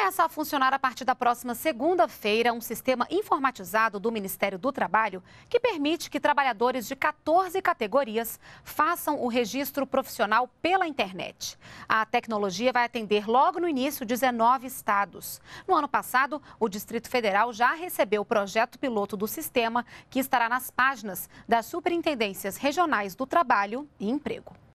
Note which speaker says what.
Speaker 1: Começa a funcionar a partir da próxima segunda-feira um sistema informatizado do Ministério do Trabalho que permite que trabalhadores de 14 categorias façam o registro profissional pela internet. A tecnologia vai atender logo no início 19 estados. No ano passado, o Distrito Federal já recebeu o projeto piloto do sistema, que estará nas páginas das Superintendências Regionais do Trabalho e Emprego.